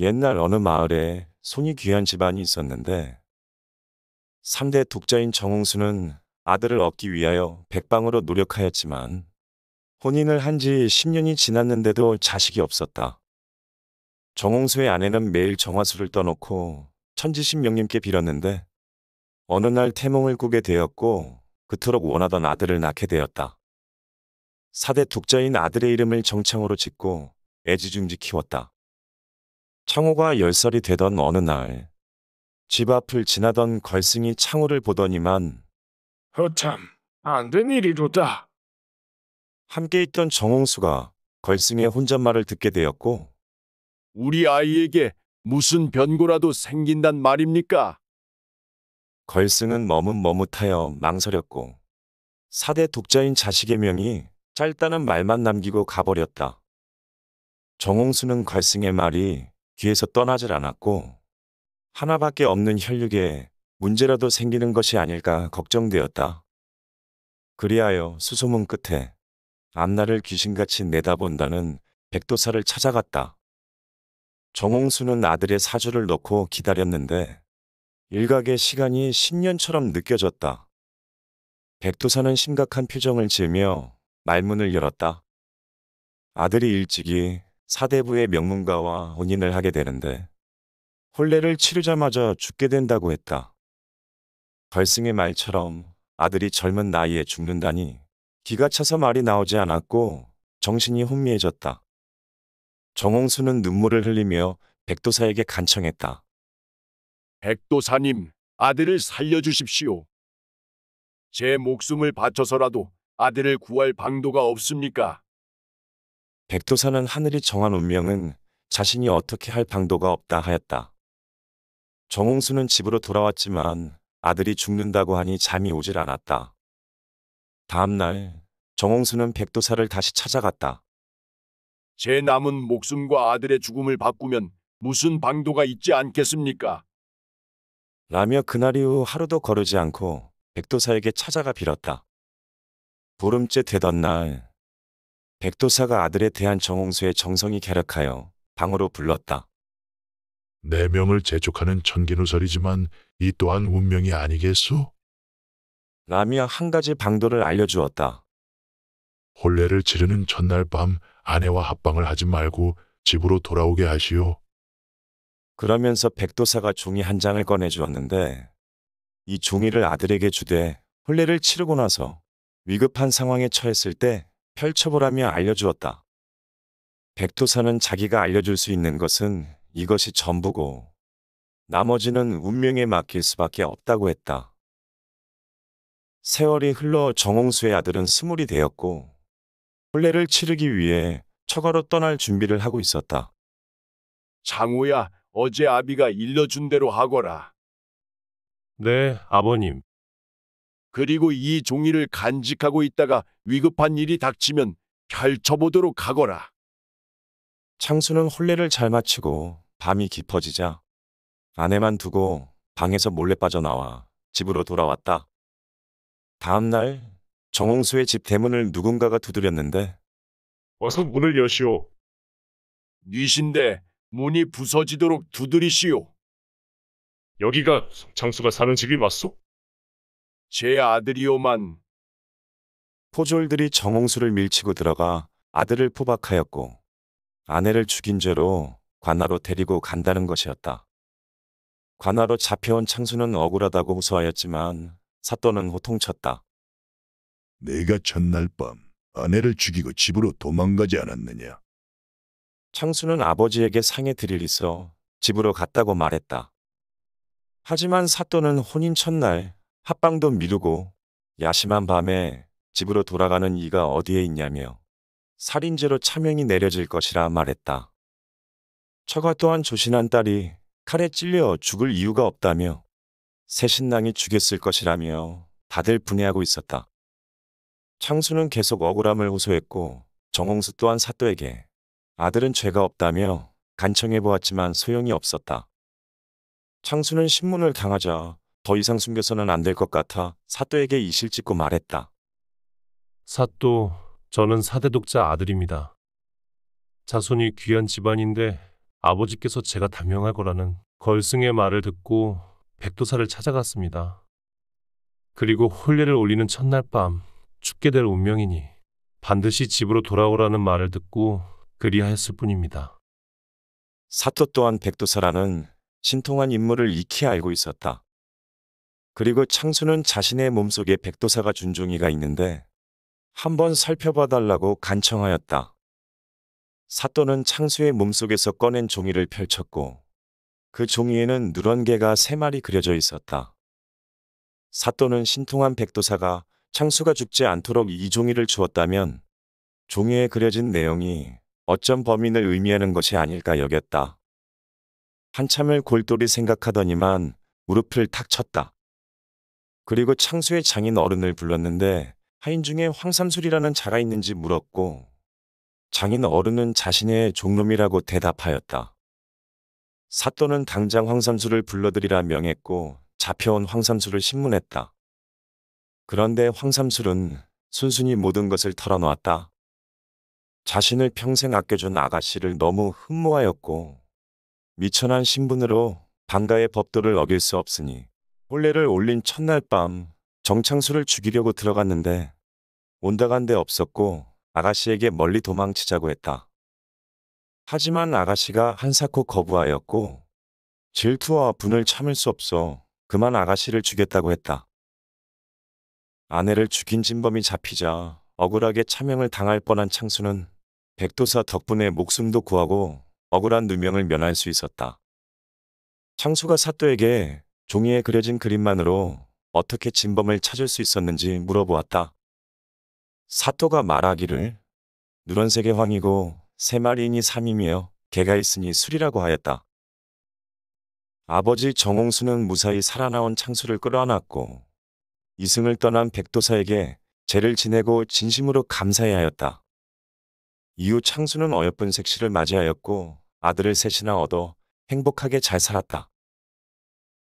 옛날 어느 마을에 손이 귀한 집안이 있었는데 3대 독자인 정홍수는 아들을 얻기 위하여 백방으로 노력하였지만 혼인을 한 지 10년이 지났는데도 자식이 없었다. 정홍수의 아내는 매일 정화수를 떠놓고 천지신명님께 빌었는데 어느 날 태몽을 꾸게 되었고 그토록 원하던 아들을 낳게 되었다. 4대 독자인 아들의 이름을 정창으로 짓고 애지중지 키웠다. 창호가 열살이 되던 어느 날, 집 앞을 지나던 걸승이 창호를 보더니만 허참, 안 된 일이로다. 함께 있던 정홍수가 걸승의 혼잣말을 듣게 되었고 우리 아이에게 무슨 변고라도 생긴단 말입니까? 걸승은 머뭇머뭇하여 망설였고 사대 독자인 자식의 명이 짧다는 말만 남기고 가버렸다. 정홍수는 걸승의 말이 귀에서 떠나질 않았고 하나밖에 없는 혈육에 문제라도 생기는 것이 아닐까 걱정되었다. 그리하여 수소문 끝에 앞날을 귀신같이 내다본다는 백도사를 찾아갔다. 정홍수는 아들의 사주를 놓고 기다렸는데 일각의 시간이 10년처럼 느껴졌다. 백도사는 심각한 표정을 지으며 말문을 열었다. 아들이 일찍이 사대부의 명문가와 혼인을 하게 되는데 혼례를 치르자마자 죽게 된다고 했다. 벌승의 말처럼 아들이 젊은 나이에 죽는다니 기가 차서 말이 나오지 않았고 정신이 혼미해졌다. 정홍수는 눈물을 흘리며 백도사에게 간청했다. 백도사님, 아들을 살려주십시오. 제 목숨을 바쳐서라도 아들을 구할 방도가 없습니까? 백도사는 하늘이 정한 운명은 자신이 어떻게 할 방도가 없다 하였다. 정홍수는 집으로 돌아왔지만 아들이 죽는다고 하니 잠이 오질 않았다. 다음날 정홍수는 백도사를 다시 찾아갔다. 제 남은 목숨과 아들의 죽음을 바꾸면 무슨 방도가 있지 않겠습니까? 라며 그날 이후 하루도 거르지 않고 백도사에게 찾아가 빌었다. 보름째 되던 날 백도사가 아들에 대한 정홍수의 정성이 갸락하여 방으로 불렀다. 내 명을 재촉하는 천기누설이지만 이 또한 운명이 아니겠소? 라며 한 가지 방도를 알려주었다. 혼례를 치르는 첫날 밤 아내와 합방을 하지 말고 집으로 돌아오게 하시오. 그러면서 백도사가 종이 한 장을 꺼내주었는데 이 종이를 아들에게 주되 혼례를 치르고 나서 위급한 상황에 처했을 때 펼쳐보라며 알려주었다. 백도사는 자기가 알려줄 수 있는 것은 이것이 전부고 나머지는 운명에 맡길 수밖에 없다고 했다. 세월이 흘러 정홍수의 아들은 스물이 되었고 혼례를 치르기 위해 처가로 떠날 준비를 하고 있었다. 장호야, 어제 아비가 일러준 대로 하거라. 네, 아버님. 그리고 이 종이를 간직하고 있다가 위급한 일이 닥치면 펼쳐보도록 하거라. 창수는 혼례를 잘 마치고 밤이 깊어지자 아내만 두고 방에서 몰래 빠져나와 집으로 돌아왔다. 다음 날 정홍수의 집 대문을 누군가가 두드렸는데 어서 문을 여시오. 니신데 문이 부서지도록 두드리시오. 여기가 장수가 사는 집이 맞소? 제 아들이오만 포졸들이 정홍수를 밀치고 들어가 아들을 포박하였고 아내를 죽인 죄로 관하로 데리고 간다는 것이었다. 관하로 잡혀온 창수는 억울하다고 호소하였지만 사또는 호통쳤다. 내가 첫날 밤 아내를 죽이고 집으로 도망가지 않았느냐. 창수는 아버지에게 상해 드릴 있어 집으로 갔다고 말했다. 하지만 사또는 혼인 첫날 합방도 미루고 야심한 밤에 집으로 돌아가는 이가 어디에 있냐며 살인죄로 차명이 내려질 것이라 말했다. 처가 또한 조신한 딸이 칼에 찔려 죽을 이유가 없다며 새신당이 죽였을 것이라며 다들 분해하고 있었다. 창수는 계속 억울함을 호소했고 정홍수 또한 사또에게 아들은 죄가 없다며 간청해보았지만 소용이 없었다. 창수는 신문을 당하자 더 이상 숨겨서는 안 될 것 같아 사또에게 이실 짓고 말했다. 사또, 저는 사대독자 아들입니다. 자손이 귀한 집안인데 아버지께서 제가 담영할 거라는 걸승의 말을 듣고 백도사를 찾아갔습니다. 그리고 혼례를 올리는 첫날 밤 죽게 될 운명이니 반드시 집으로 돌아오라는 말을 듣고 그리하였을 뿐입니다. 사토 또한 백도사라는 신통한 인물을 익히 알고 있었다. 그리고 창수는 자신의 몸속에 백도사가 준종이가 있는데 한번 살펴봐 달라고 간청하였다. 사또는 창수의 몸속에서 꺼낸 종이를 펼쳤고 그 종이에는 누런 개가 세 마리 그려져 있었다. 사또는 신통한 백도사가 창수가 죽지 않도록 이 종이를 주었다면 종이에 그려진 내용이 어쩜 범인을 의미하는 것이 아닐까 여겼다. 한참을 골똘히 생각하더니만 무릎을 탁 쳤다. 그리고 창수의 장인 어른을 불렀는데 하인 중에 황삼술이라는 자가 있는지 물었고 장인 어른은 자신의 종놈이라고 대답하였다. 사또는 당장 황삼술을 불러들이라 명했고 잡혀온 황삼술을 신문했다. 그런데 황삼술은 순순히 모든 것을 털어놓았다. 자신을 평생 아껴준 아가씨를 너무 흠모하였고 미천한 신분으로 반가의 법도를 어길 수 없으니 혼례를 올린 첫날 밤 정창수를 죽이려고 들어갔는데 온다간데 없었고 아가씨에게 멀리 도망치자고 했다. 하지만 아가씨가 한사코 거부하였고 질투와 분을 참을 수 없어 그만 아가씨를 죽였다고 했다. 아내를 죽인 진범이 잡히자 억울하게 참형을 당할 뻔한 창수는 백도사 덕분에 목숨도 구하고 억울한 누명을 면할 수 있었다. 창수가 사또에게 종이에 그려진 그림만으로 어떻게 진범을 찾을 수 있었는지 물어보았다. 사토가 말하기를 누런색의 황이고 세 마리이니 삼이며 개가 있으니 술이라고 하였다. 아버지 정홍수는 무사히 살아나온 창수를 끌어안았고 이승을 떠난 백도사에게 죄를 지내고 진심으로 감사해 하였다. 이후 창수는 어여쁜 색시를 맞이하였고 아들을 셋이나 얻어 행복하게 잘 살았다.